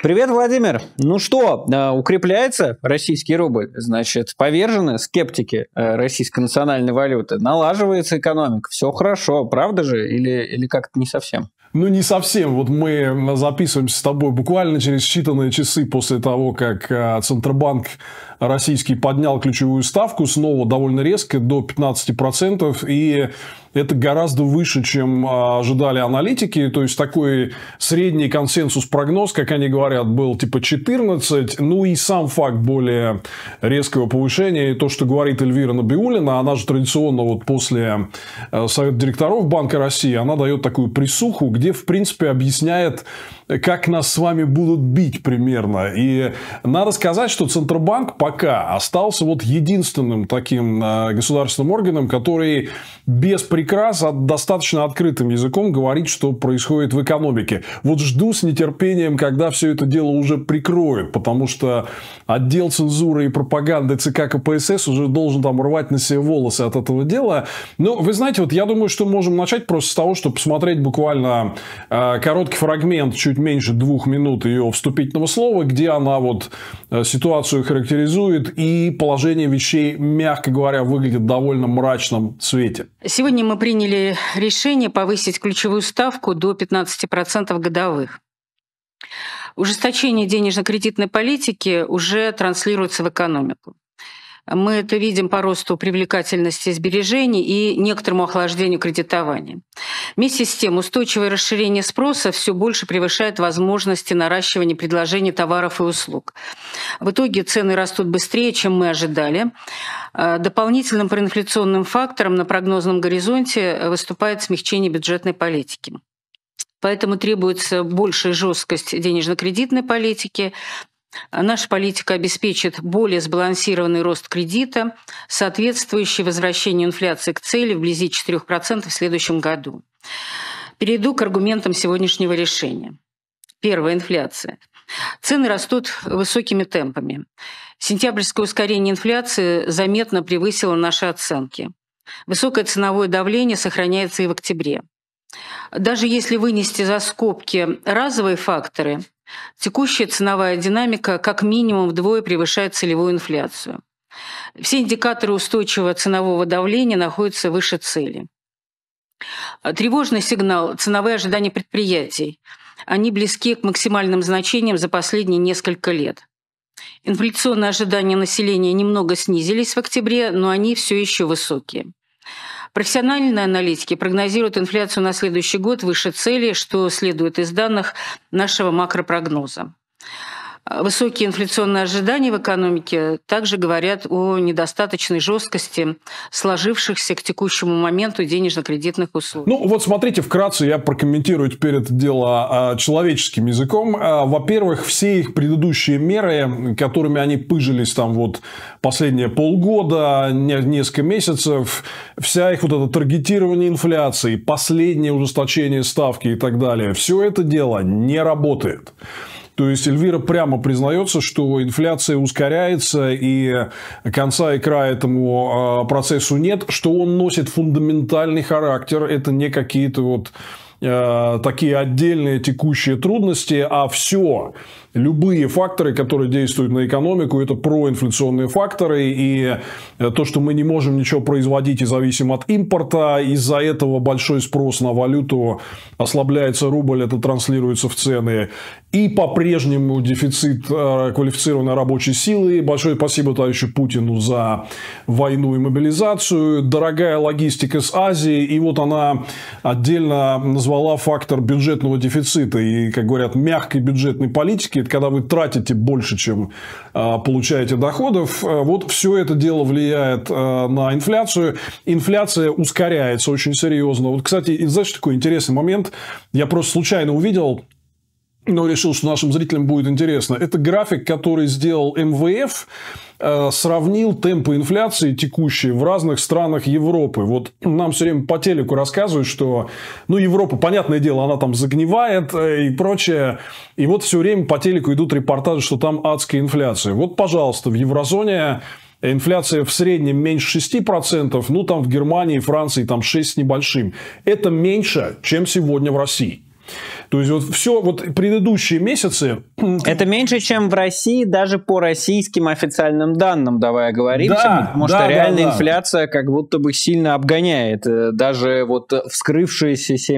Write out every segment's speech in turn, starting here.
Привет, Владимир. Ну что, э, укрепляется российский рубль? Значит, повержены скептики э, российской национальной валюты. Налаживается экономика. Все хорошо, правда же? Или, или как-то не совсем? Ну, не совсем. Вот мы э, записываемся с тобой буквально через считанные часы после того, как э, Центробанк российский поднял ключевую ставку снова довольно резко до 15%. И это гораздо выше, чем э, ожидали аналитики. То есть, такой средний консенсус-прогноз, как они говорят, был типа 14. Ну, и сам факт более резкого повышения. И то, что говорит Эльвира Набиулина, она же традиционно вот после Совета директоров Банка России, она дает такую присуху, где, в принципе, объясняет, как нас с вами будут бить примерно. И надо сказать, что Центробанк пока остался вот единственным таким э, государственным органом, который без прикрас, а достаточно открытым языком говорит, что происходит в экономике. Вот жду с нетерпением, когда все это дело уже прикроют, потому что отдел цензуры и пропаганды ЦК КПСС уже должен там рвать на себе волосы от этого дела. Но вы знаете, вот я думаю, что можем начать просто с того, чтобы посмотреть буквально Э, короткий фрагмент, чуть меньше двух минут ее вступительного слова, где она вот э, ситуацию характеризует и положение вещей, мягко говоря, выглядит в довольно мрачном свете. Сегодня мы приняли решение повысить ключевую ставку до 15% годовых. Ужесточение денежно-кредитной политики уже транслируется в экономику. Мы это видим по росту привлекательности сбережений и некоторому охлаждению кредитования. Вместе с тем устойчивое расширение спроса все больше превышает возможности наращивания предложения товаров и услуг. В итоге цены растут быстрее, чем мы ожидали. Э, дополнительным проинфляционным фактором на прогнозном горизонте выступает смягчение бюджетной политики. Поэтому требуется большая жесткость денежно-кредитной политики, Наша политика обеспечит более сбалансированный рост кредита, соответствующий возвращению инфляции к цели вблизи 4% в следующем году. Перейду к аргументам сегодняшнего решения. Первое – инфляция. Цены растут высокими темпами. Сентябрьское ускорение инфляции заметно превысило наши оценки. Высокое ценовое давление сохраняется и в октябре. Даже если вынести за скобки разовые факторы, текущая ценовая динамика как минимум вдвое превышает целевую инфляцию. Все индикаторы устойчивого ценового давления находятся выше цели. Тревожный сигнал – ценовые ожидания предприятий. Они близки к максимальным значениям за последние несколько лет. Инфляционные ожидания населения немного снизились в октябре, но они все еще высокие. Профессиональные аналитики прогнозируют инфляцию на следующий год выше цели, что следует из данных нашего макропрогноза. А высокие инфляционные ожидания в экономике также говорят о недостаточной жесткости сложившихся к текущему моменту денежно-кредитных услуг. Ну вот смотрите, вкратце я прокомментирую теперь это дело а, человеческим языком. А, во-первых, все их предыдущие меры, которыми они пыжились там вот последние полгода, несколько месяцев, вся их вот это таргетирование инфляции, последнее ужесточение ставки и так далее, все это дело не работает. То есть Эльвира прямо признается, что инфляция ускоряется и конца и края этому а, процессу нет, что он носит фундаментальный характер, это не какие-то вот Э, такие отдельные текущие трудности, а все, любые факторы, которые действуют на экономику, это проинфляционные факторы, и э, то, что мы не можем ничего производить и зависим от импорта, из-за этого большой спрос на валюту, ослабляется рубль, это транслируется в цены, и по-прежнему дефицит э, квалифицированной рабочей силы. Большое спасибо товарищу Путину за войну и мобилизацию, дорогая логистика с Азии, и вот она отдельно называется назвала фактор бюджетного дефицита. И, как говорят, мягкой бюджетной политики, это когда вы тратите больше, чем а, получаете доходов. А, вот все это дело влияет а, на инфляцию. Инфляция ускоряется очень серьезно. Вот, кстати, знаешь, такой интересный момент. Я просто случайно увидел но решил, что нашим зрителям будет интересно. Это график, который сделал МВФ, э, сравнил темпы инфляции текущие в разных странах Европы. Вот нам все время по телеку рассказывают, что, ну, Европа, понятное дело, она там загнивает э, и прочее. И вот все время по телеку идут репортажи, что там адская инфляция. Вот, пожалуйста, в еврозоне Инфляция в среднем меньше 6%, ну там в Германии, Франции там 6 с небольшим. Это меньше, чем сегодня в России. То есть вот все вот предыдущие месяцы... Это меньше, чем в России, даже по российским официальным данным, давай оговоримся, да, потому да, что да, реальная да, инфляция как будто бы сильно обгоняет э, даже вот э, вскрывшиеся 7%.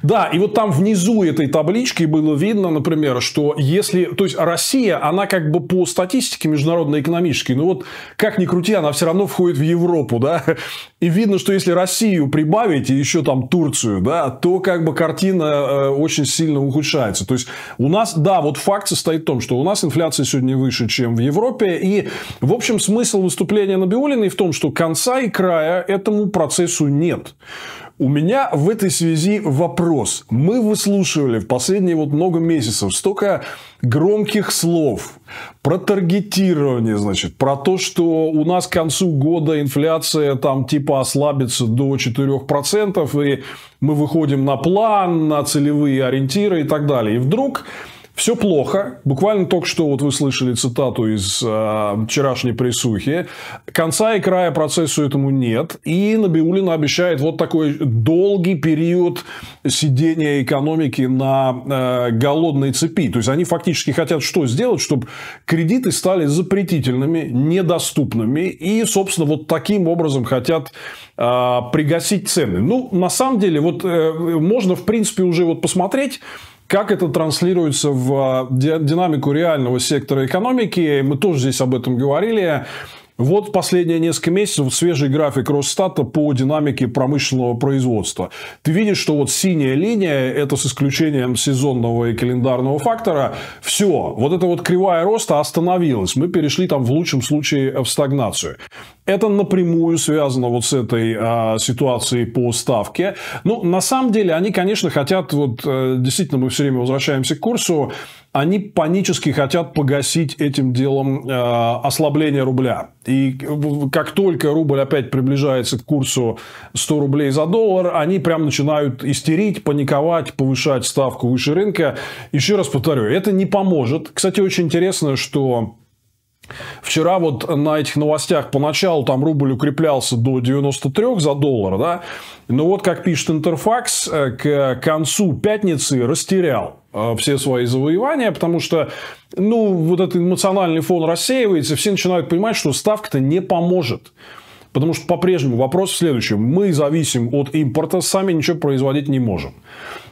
Да, и вот там внизу этой таблички было видно, например, что если... То есть, Россия, она как бы по статистике международной экономической, ну вот как ни крути, она все равно входит в Европу, да? И видно, что если Россию прибавить и еще там Турцию, да, то как бы картина э, очень сильно ухудшается. То есть, у нас, да, вот факт состоит в том, что у нас инфляция сегодня выше, чем в Европе. И, в общем, смысл выступления Набиулиной в том, что конца и края этому процессу нет. У меня в этой связи вопрос. Мы выслушивали в последние вот много месяцев столько громких слов про таргетирование, значит, про то, что у нас к концу года инфляция там типа ослабится до 4%, и мы выходим на план, на целевые ориентиры и так далее. И вдруг все плохо. Буквально только что вот вы слышали цитату из э, вчерашней прессухи. Конца и края процессу этому нет. И Набиулина обещает вот такой долгий период сидения экономики на э, голодной цепи. То есть, они фактически хотят что сделать? Чтобы кредиты стали запретительными, недоступными. И, собственно, вот таким образом хотят э, пригасить цены. Ну, на самом деле, вот э, можно, в принципе, уже вот посмотреть как это транслируется в э, динамику реального сектора экономики, мы тоже здесь об этом говорили. Вот последние несколько месяцев свежий график Росстата по динамике промышленного производства. Ты видишь, что вот синяя линия, это с исключением сезонного и календарного фактора, все, вот эта вот кривая роста остановилась. Мы перешли там в лучшем случае в стагнацию. Это напрямую связано вот с этой а, ситуацией по ставке. Ну, на самом деле, они, конечно, хотят, вот э, действительно мы все время возвращаемся к курсу, они панически хотят погасить этим делом э, ослабление рубля. И как только рубль опять приближается к курсу 100 рублей за доллар, они прям начинают истерить, паниковать, повышать ставку выше рынка. Еще раз повторю, это не поможет. Кстати, очень интересно, что Вчера вот на этих новостях поначалу там рубль укреплялся до 93 за доллар, да. Но вот, как пишет Интерфакс, э, к концу пятницы растерял э, все свои завоевания, потому что, ну, вот этот эмоциональный фон рассеивается, все начинают понимать, что ставка-то не поможет. Потому что по-прежнему вопрос в следующем. Мы зависим от импорта, сами ничего производить не можем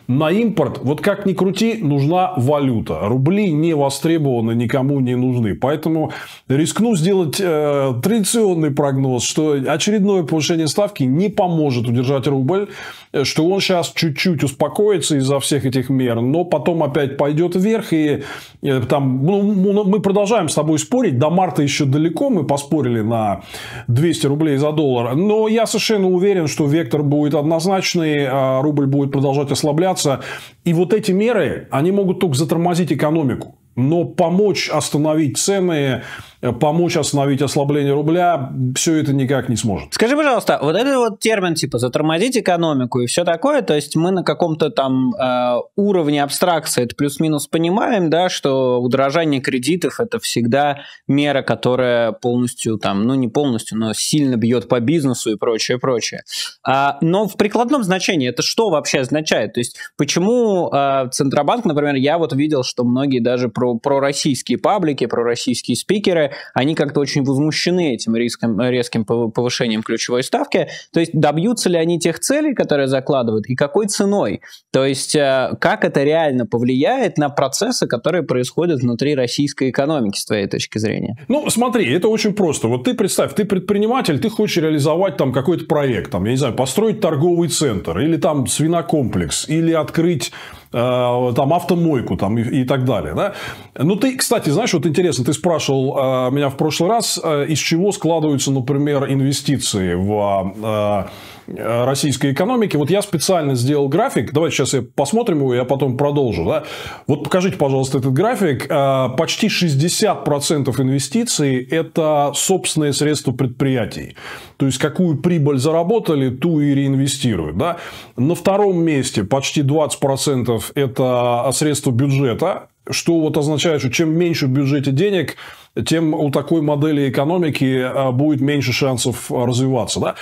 на импорт, вот как ни крути, нужна валюта. Рубли не востребованы, никому не нужны. Поэтому рискну сделать э, традиционный прогноз, что очередное повышение ставки не поможет удержать рубль, э, что он сейчас чуть-чуть успокоится из-за всех этих мер, но потом опять пойдет вверх. И э, там ну, ну, ну, мы продолжаем с тобой спорить. До марта еще далеко, мы поспорили на 200 рублей за доллар. Но я совершенно уверен, что вектор будет однозначный, а рубль будет продолжать ослабляться меняться. И вот эти меры, они могут только затормозить экономику. Но помочь остановить цены Э, помочь остановить ослабление рубля, все это никак не сможет. Скажи, пожалуйста, вот этот вот термин типа «затормозить экономику» и все такое, то есть мы на каком-то там э, уровне абстракции это плюс-минус понимаем, да, что удорожание кредитов – это всегда мера, которая полностью там, ну не полностью, но сильно бьет по бизнесу и прочее, прочее. А, но в прикладном значении это что вообще означает? То есть почему э, Центробанк, например, я вот видел, что многие даже про, про российские паблики, про российские спикеры они как-то очень возмущены этим резким, резким повышением ключевой ставки. То есть добьются ли они тех целей, которые закладывают, и какой ценой? То есть э, как это реально повлияет на процессы, которые происходят внутри российской экономики, с твоей точки зрения? Ну, смотри, это очень просто. Вот ты представь, ты предприниматель, ты хочешь реализовать там какой-то проект, там, я не знаю, построить торговый центр, или там свинокомплекс, или открыть Э, там автомойку там, и, и так далее. Да? Ну, ты, кстати, знаешь, вот интересно, ты спрашивал э, меня в прошлый раз, э, из чего складываются, например, инвестиции в Э, российской экономики. Вот я специально сделал график. Давайте сейчас я посмотрим его, я потом продолжу. Да? Вот покажите, пожалуйста, этот график. Э, почти 60% инвестиций – это собственные средства предприятий. То есть, какую прибыль заработали, ту и реинвестируют. Да? На втором месте почти 20% – это средства бюджета, что вот означает, что чем меньше в бюджете денег – тем у такой модели экономики а, будет меньше шансов развиваться. Да?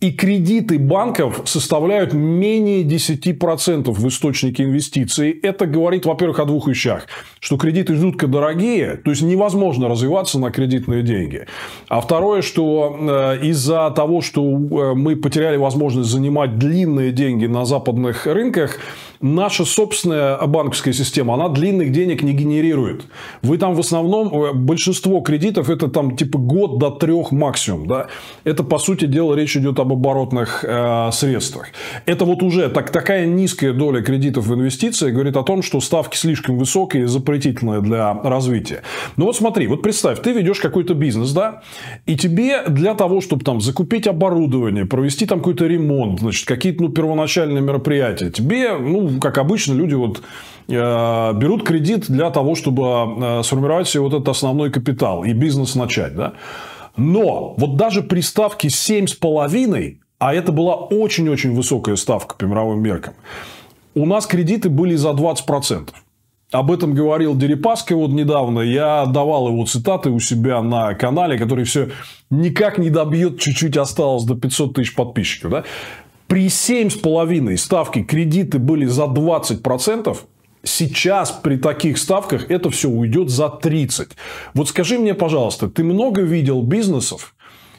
И кредиты банков составляют менее 10% в источнике инвестиций. Это говорит, во-первых, о двух вещах. Что кредиты жутко дорогие, то есть невозможно развиваться на кредитные деньги. А второе, что э, из-за того, что э, мы потеряли возможность занимать длинные деньги на западных рынках, наша собственная банковская система, она длинных денег не генерирует. Вы там в основном, э, большинство кредитов, это там типа год до трех максимум. Да? Это, по сути дела, речь идет об оборотных э, средствах. Это вот уже так, такая низкая доля кредитов в инвестициях говорит о том, что ставки слишком высокие и запретительные для развития. Ну вот смотри, вот представь, ты ведешь какой-то бизнес, да, и тебе для того, чтобы там закупить оборудование, провести там какой-то ремонт, значит, какие-то ну, первоначальные мероприятия, тебе ну, ну, как обычно, люди вот э, берут кредит для того, чтобы э, сформировать себе вот этот основной капитал и бизнес начать. Да? Но вот даже при ставке 7,5, а это была очень-очень высокая ставка по мировым меркам, у нас кредиты были за 20%. Об этом говорил Дерипаска вот недавно. Я давал его цитаты у себя на канале, который все никак не добьет, чуть-чуть осталось до 500 тысяч подписчиков. Да? При 7,5 ставке кредиты были за 20%, Сейчас при таких ставках это все уйдет за 30. Вот скажи мне, пожалуйста, ты много видел бизнесов,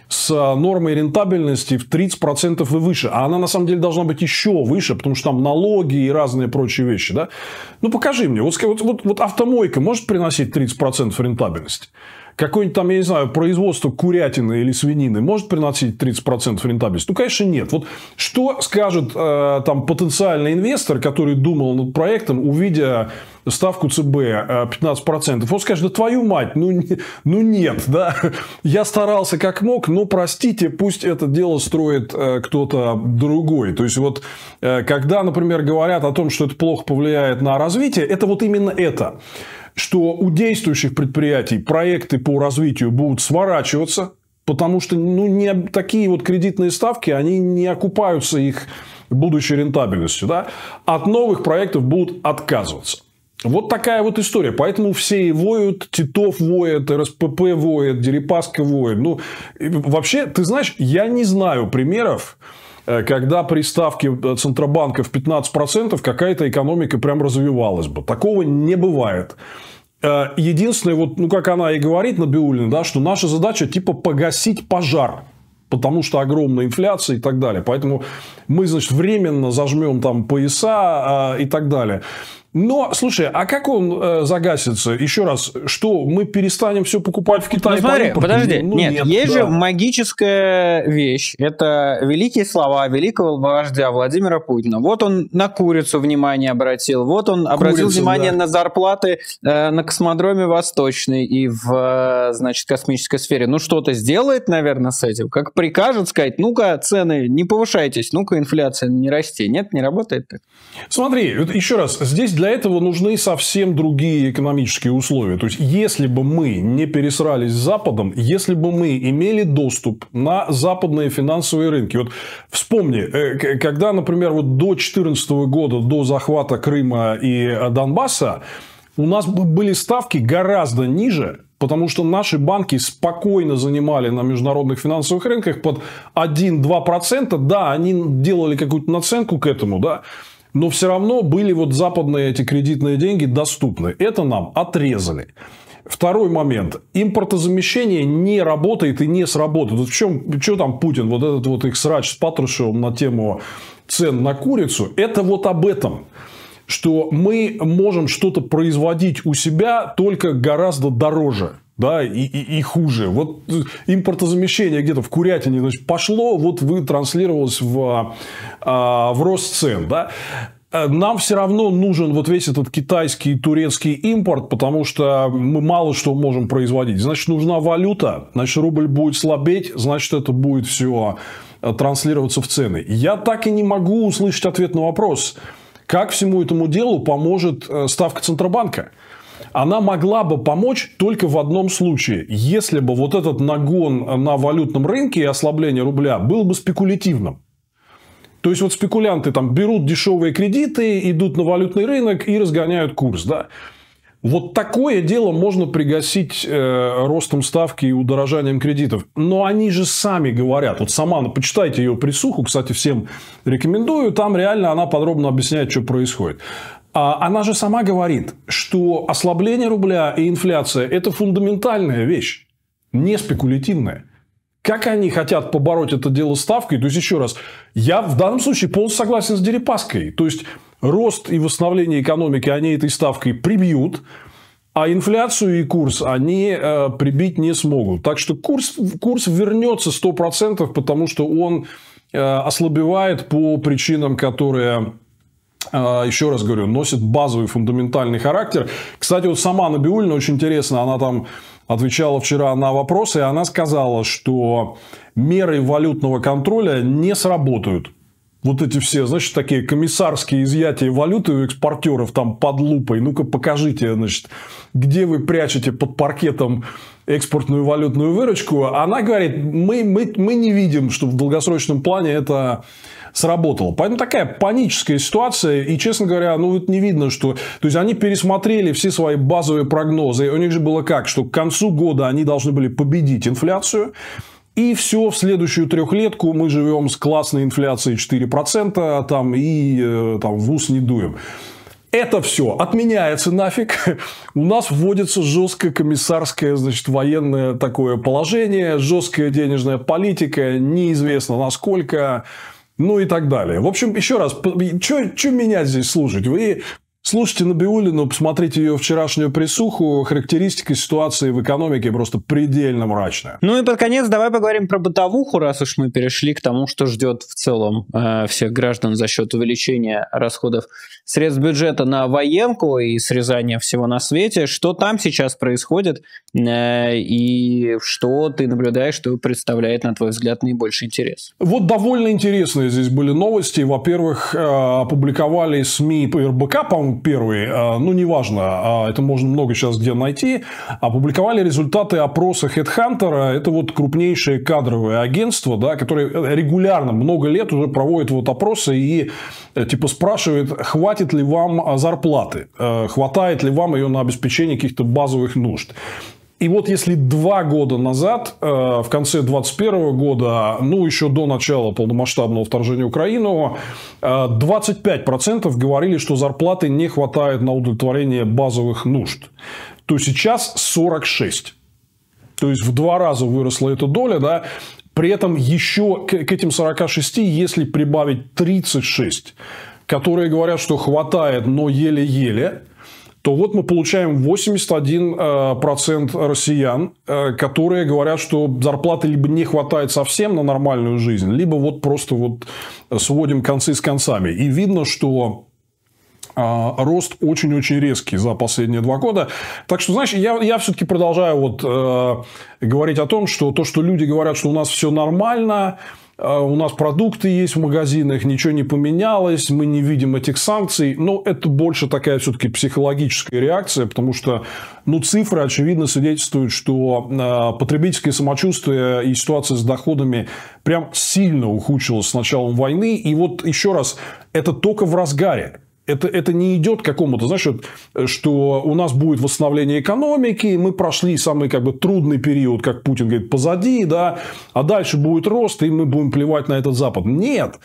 с а, нормой рентабельности в 30% и выше. А она на самом деле должна быть еще выше, потому что там налоги и разные прочие вещи. Да? Ну покажи мне, вот, вот, вот автомойка может приносить 30% рентабельности? какое-нибудь там, я не знаю, производство курятины или свинины может приносить 30% рентабельности? Ну, конечно, нет. Вот что скажет э, там потенциальный инвестор, который думал над проектом, увидя ставку ЦБ 15%. Э, Он скажет, да твою мать, ну, не, ну нет, да, я старался как мог, но простите, пусть это дело строит э, кто-то другой. То есть, вот, э, когда, например, говорят о том, что это плохо повлияет на развитие, это вот именно это что у действующих предприятий проекты по развитию будут сворачиваться, потому что ну, не, такие вот кредитные ставки, они не окупаются их будущей рентабельностью. Да? От новых проектов будут отказываться. Вот такая вот история. Поэтому все и воют, Титов воет, РСПП воет, Дерипаска воет. Ну, вообще, ты знаешь, я не знаю примеров, Э, когда при ставке э, Центробанка в 15% какая-то экономика прям развивалась бы. Такого не бывает. Э, единственное, вот, ну, как она и говорит, Набиулина, да, что наша задача типа погасить пожар потому что огромная инфляция и так далее. Поэтому мы, значит, временно зажмем там пояса э, и так далее. Но, слушай, а как он э, загасится? Еще раз, что мы перестанем все покупать в Китае? Ну, смотри, по подожди, ну, нет, нет, есть да. же магическая вещь. Это великие слова великого вождя Владимира Путина. Вот он на курицу внимание обратил, вот он Курица, обратил внимание да. на зарплаты э, на космодроме Восточный и в, э, значит, космической сфере. Ну, что-то сделает, наверное, с этим. Как прикажет сказать, ну-ка, цены не повышайтесь, ну-ка, инфляция не расти. Нет, не работает так. Смотри, еще раз, здесь для для этого нужны совсем другие экономические условия. То есть, если бы мы не пересрались с Западом, если бы мы имели доступ на западные финансовые рынки. Вот вспомни, э, когда, например, вот до 2014 года, до захвата Крыма и э, Донбасса, у нас были ставки гораздо ниже, потому что наши банки спокойно занимали на международных финансовых рынках под 1-2%. Да, они делали какую-то наценку к этому, да, но все равно были вот западные эти кредитные деньги доступны. Это нам отрезали. Второй момент. Импортозамещение не работает и не сработает. Вот в чем, что там Путин, вот этот вот их срач с Патрушевым на тему цен на курицу, это вот об этом что мы можем что-то производить у себя только гораздо дороже да, и, и, и хуже. Вот э, импортозамещение где-то в курятине значит, пошло, вот вы транслировалось в, а, а, в рост цен. Да? Э, нам все равно нужен вот весь этот китайский и турецкий импорт, потому что мы мало что можем производить. Значит, нужна валюта, значит, рубль будет слабеть, значит, это будет все э, транслироваться в цены. Я так и не могу услышать ответ на вопрос, как всему этому делу поможет ставка Центробанка она могла бы помочь только в одном случае. Если бы вот этот нагон на валютном рынке и ослабление рубля был бы спекулятивным. То есть, вот спекулянты там берут дешевые кредиты, идут на валютный рынок и разгоняют курс. Да? Вот такое дело можно пригасить э, ростом ставки и удорожанием кредитов. Но они же сами говорят. Вот сама, ну, почитайте ее присуху, кстати, всем рекомендую. Там реально она подробно объясняет, что происходит. А, она же сама говорит, что ослабление рубля и инфляция – это фундаментальная вещь, не спекулятивная. Как они хотят побороть это дело ставкой? То есть, еще раз, я в данном случае полностью согласен с Дерипаской. То есть, рост и восстановление экономики они этой ставкой прибьют, а инфляцию и курс они э, прибить не смогут. Так что курс, курс вернется 100%, потому что он э, ослабевает по причинам, которые а, еще раз говорю, носит базовый фундаментальный характер. Кстати, вот сама Набиулина очень интересно, она там отвечала вчера на вопросы, и она сказала, что меры валютного контроля не сработают. Вот эти все, значит, такие комиссарские изъятия валюты у экспортеров там под лупой. Ну-ка покажите, значит, где вы прячете под паркетом экспортную валютную выручку. Она говорит, мы, мы, мы не видим, что в долгосрочном плане это сработало. Поэтому такая паническая ситуация. И, честно говоря, ну, вот не видно, что... То есть, они пересмотрели все свои базовые прогнозы. У них же было как? Что к концу года они должны были победить инфляцию. И все, в следующую трехлетку мы живем с классной инфляцией 4%, там, и э, там, в ус не дуем. Это все отменяется нафиг. У нас вводится жесткое комиссарское, значит, военное такое положение, жесткая денежная политика, неизвестно насколько ну и так далее. В общем, еще раз, что меня здесь слушать? Вы Слушайте Набиулину, посмотрите ее вчерашнюю присуху. Характеристика ситуации в экономике просто предельно мрачная. Ну и под конец давай поговорим про бытовуху, раз уж мы перешли к тому, что ждет в целом э, всех граждан за счет увеличения расходов средств бюджета на военку и срезания всего на свете. Что там сейчас происходит э, и что ты наблюдаешь, что представляет, на твой взгляд, наибольший интерес? Вот довольно интересные здесь были новости. Во-первых, э, опубликовали СМИ по РБК, по-моему, первый, а, ну, неважно, а, это можно много сейчас где найти, опубликовали результаты опроса HeadHunter. Это вот крупнейшее кадровое агентство, да, которое регулярно много лет уже проводит вот опросы и э, типа спрашивает, хватит ли вам а, зарплаты, э, хватает ли вам ее на обеспечение каких-то базовых нужд. И вот если два года назад, э, в конце 2021 года, ну еще до начала полномасштабного вторжения Украину, 25% э, говорили, что зарплаты не хватает на удовлетворение базовых нужд, то сейчас 46%. То есть в два раза выросла эта доля, да, при этом еще к, этим 46, если прибавить 36, которые говорят, что хватает, но еле-еле, то вот мы получаем 81% э, россиян, э, которые говорят, что зарплаты либо не хватает совсем на нормальную жизнь, либо вот просто вот сводим концы с концами. И видно, что а, рост очень-очень резкий за последние два года. Так что, знаешь, я, я все-таки продолжаю вот, э, говорить о том, что то, что люди говорят, что у нас все нормально, э, у нас продукты есть в магазинах, ничего не поменялось, мы не видим этих санкций. Но это больше такая все-таки психологическая реакция, потому что ну, цифры, очевидно, свидетельствуют, что э, потребительское самочувствие и ситуация с доходами прям сильно ухудшилась с началом войны. И вот еще раз, это только в разгаре это, это не идет к какому-то, знаешь, э, что у нас будет восстановление экономики, мы прошли самый как бы трудный период, как Путин говорит, позади, да, а дальше будет рост, и мы будем плевать на этот Запад. Нет.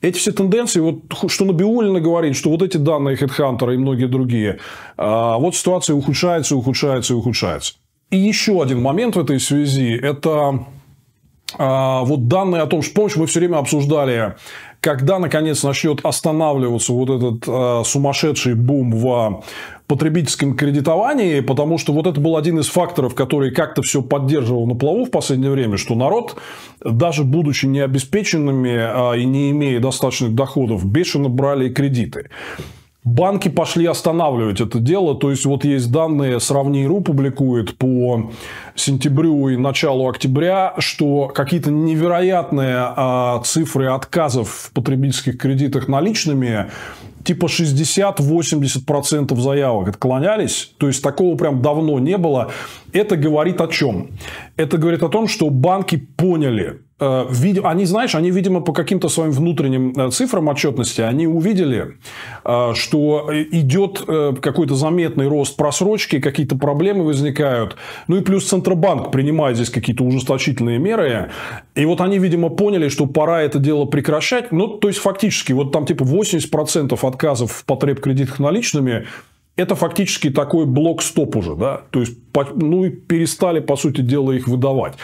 Эти все тенденции, вот что Набиулина говорит, что вот эти данные Хедхантера и многие другие, а, вот ситуация ухудшается, ухудшается, и ухудшается. И еще один момент в этой связи, это а, вот данные о том, что, помнишь, мы все время обсуждали когда, наконец, начнет останавливаться вот этот э, сумасшедший бум в потребительском кредитовании, потому что вот это был один из факторов, который как-то все поддерживал на плаву в последнее время, что народ, даже будучи необеспеченными э, и не имея достаточных доходов, бешено брали кредиты. Банки пошли останавливать это дело. То есть, вот есть данные, Сравниру публикует по сентябрю и началу октября, что какие-то невероятные а, цифры отказов в потребительских кредитах наличными типа 60-80% заявок отклонялись. То есть, такого прям давно не было. Это говорит о чем? Это говорит о том, что банки поняли, Э, Видим, они, знаешь, они, видимо, по каким-то своим внутренним э, цифрам отчетности, они увидели, э, что идет какой-то заметный рост просрочки, какие-то проблемы возникают. Ну и плюс Центробанк принимает здесь какие-то ужесточительные меры. И вот они, видимо, поняли, что пора это дело прекращать. Ну, то есть, фактически, вот там типа 80% отказов в потреб кредитах наличными это фактически такой блок-стоп уже, да, то есть, ну, и перестали, по сути дела, их выдавать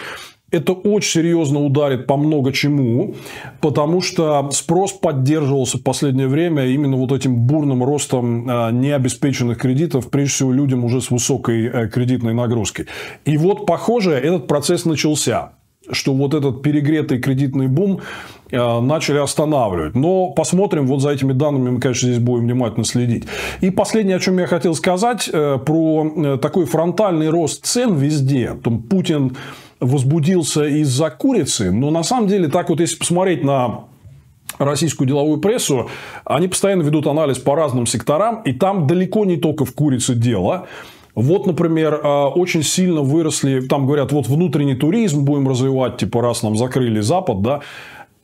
это очень серьезно ударит по много чему, потому что спрос поддерживался в последнее время именно вот этим бурным ростом а, необеспеченных кредитов, прежде всего людям уже с высокой э, кредитной нагрузкой. И вот, похоже, этот процесс начался что вот этот перегретый кредитный бум э, начали останавливать. Но посмотрим, вот за этими данными мы, конечно, здесь будем внимательно следить. И последнее, о чем я хотел сказать, э, про такой фронтальный рост цен везде. Там Путин возбудился из-за курицы, но на самом деле, так вот, если посмотреть на российскую деловую прессу, они постоянно ведут анализ по разным секторам, и там далеко не только в курице дело. Вот, например, а, очень сильно выросли, там говорят, вот внутренний туризм будем развивать, типа раз нам закрыли Запад, да,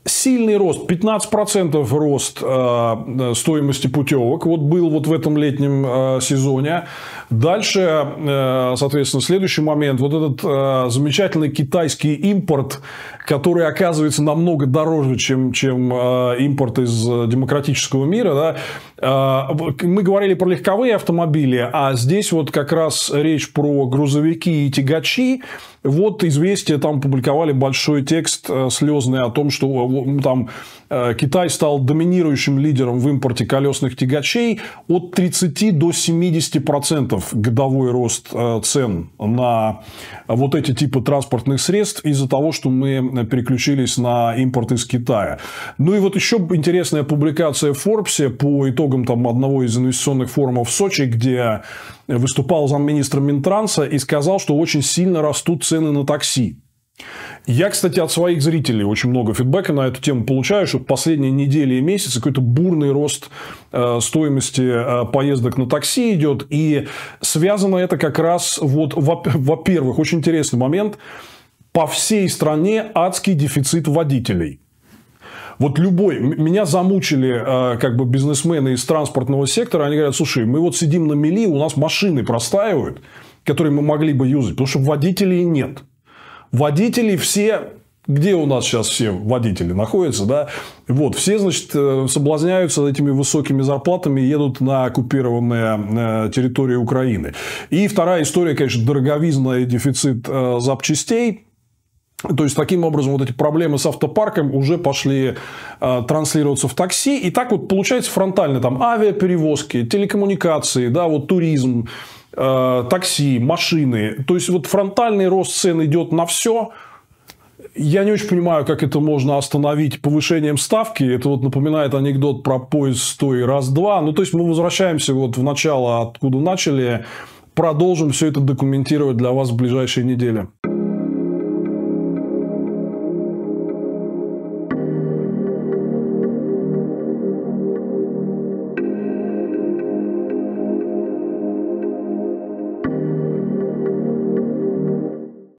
сильный рост, 15% рост а, стоимости путевок вот был вот в этом летнем а, сезоне. Дальше, э, соответственно, следующий момент. Вот этот э, замечательный китайский импорт, который оказывается намного дороже, чем, чем э, импорт из демократического мира. Да? Мы говорили про легковые автомобили, а здесь вот как раз речь про грузовики и тягачи. Вот «Известия» там публиковали большой текст слезный о том, что там Китай стал доминирующим лидером в импорте колесных тягачей от 30 до 70 процентов годовой рост э, цен на вот эти типы транспортных средств из-за того, что мы э, переключились на импорт из Китая. Ну и вот еще интересная публикация в Forbes по итогам там, одного из инвестиционных форумов в Сочи, где выступал замминистра Минтранса и сказал, что очень сильно растут цены на такси. Я, кстати, от своих зрителей очень много фидбэка на эту тему получаю, что последние недели и месяцы какой-то бурный рост э, стоимости э, поездок на такси идет. И связано это как раз вот, во-первых, очень интересный момент. По всей стране адский дефицит водителей. Вот любой, меня замучили э, как бы бизнесмены из транспортного сектора, они говорят, слушай, мы вот сидим на мели, у нас машины простаивают, которые мы могли бы юзать, потому что водителей нет. Водители все где у нас сейчас все водители находятся, да, вот, все, значит, э, соблазняются этими высокими зарплатами и едут на оккупированные э, территории Украины. И вторая история, конечно, дороговизна и дефицит э, запчастей, то есть, таким образом, вот эти проблемы с автопарком уже пошли э, транслироваться в такси. И так вот получается фронтально там авиаперевозки, телекоммуникации, да, вот туризм, э, такси, машины. То есть, вот фронтальный рост цен идет на все. Я не очень понимаю, как это можно остановить повышением ставки. Это вот напоминает анекдот про поезд стой раз-два. Ну, то есть, мы возвращаемся вот в начало, откуда начали. Продолжим все это документировать для вас в ближайшие недели.